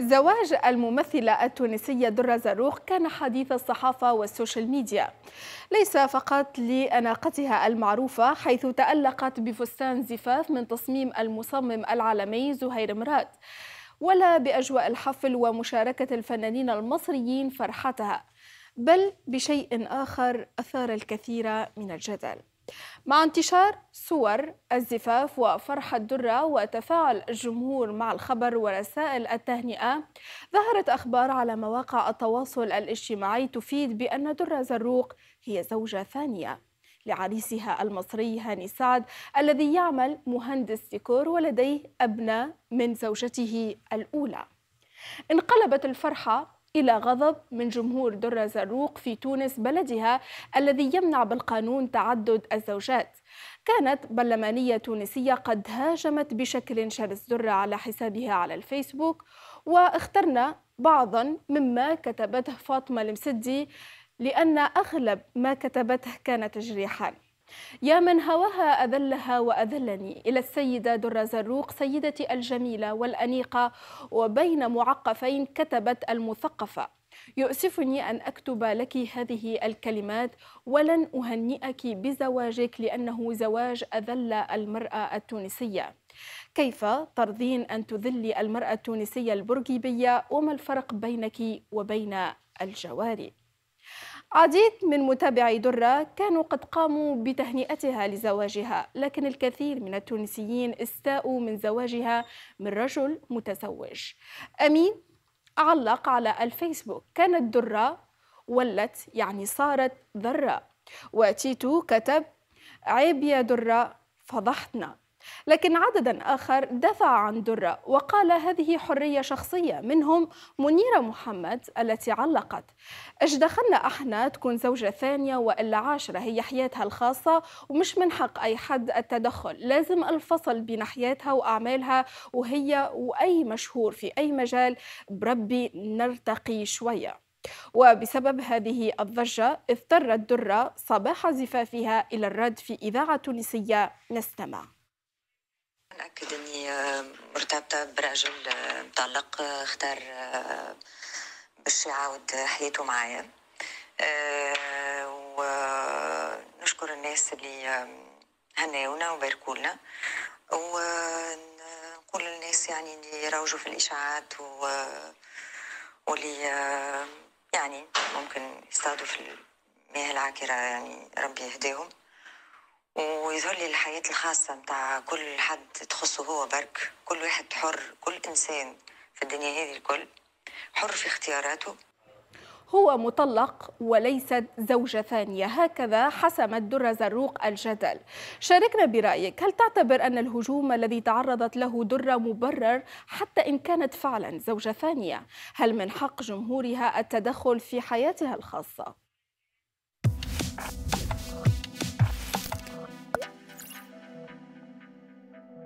زواج الممثلة التونسية درة زروق كان حديث الصحافة والسوشيال ميديا ليس فقط لأناقتها المعروفة حيث تألقت بفستان زفاف من تصميم المصمم العالمي زهير مراد ولا بأجواء الحفل ومشاركة الفنانين المصريين فرحتها بل بشيء آخر أثار الكثير من الجدل مع انتشار صور الزفاف وفرح الدرة وتفاعل الجمهور مع الخبر ورسائل التهنئة ظهرت أخبار على مواقع التواصل الاجتماعي تفيد بأن درة زروق هي زوجة ثانية لعريسها المصري هاني سعد الذي يعمل مهندس ديكور ولديه أبناء من زوجته الأولى انقلبت الفرحة إلى غضب من جمهور درة زروق في تونس بلدها الذي يمنع بالقانون تعدد الزوجات كانت برلمانية تونسية قد هاجمت بشكل شرس درة على حسابها على الفيسبوك واخترنا بعضا مما كتبته فاطمة المسدي لأن أغلب ما كتبته كان تجريحا يا من هواها أذلها وأذلني إلى السيدة در زروق سيدتي الجميلة والأنيقة وبين معقفين كتبت المثقفة يؤسفني أن أكتب لك هذه الكلمات ولن أهنئك بزواجك لأنه زواج أذل المرأة التونسية كيف ترضين أن تذلي المرأة التونسية البرجيبية وما الفرق بينك وبين الجواري عديد من متابعي درة كانوا قد قاموا بتهنئتها لزواجها لكن الكثير من التونسيين استاءوا من زواجها من رجل متزوج أمين علق على الفيسبوك كانت درة ولت يعني صارت ذرة وتيتو كتب عيب يا درة فضحتنا لكن عددا آخر دافع عن درة وقال هذه حرية شخصية منهم منيرة محمد التي علقت اجدخلنا احنا تكون زوجة ثانية وإلا عاشرة هي حياتها الخاصة ومش من حق أي حد التدخل لازم الفصل بين حياتها وأعمالها وهي وأي مشهور في أي مجال بربي نرتقي شوية وبسبب هذه الضجة اضطرت درة صباح زفافها إلى الرد في إذاعة تونسية نستمع متاكد اني مرتبطه براجل مطلق اختار آه، باش يعاود حياته معايا آه، ونشكر الناس اللي آه، هناونا وباركولنا ونقول للناس يعني اللي يروجوا في الاشاعات واللي يعني ممكن يصطادوا في المياه العاكره يعني ربي يهديهم ويظهر لي الحياة الخاصة متاع كل حد تخصه هو برك كل واحد حر كل إنسان في الدنيا هذه الكل حر في اختياراته هو مطلق وليست زوجة ثانية هكذا حسمت درة زروق الجدل شاركنا برأيك هل تعتبر أن الهجوم الذي تعرضت له درة مبرر حتى إن كانت فعلا زوجة ثانية هل من حق جمهورها التدخل في حياتها الخاصة؟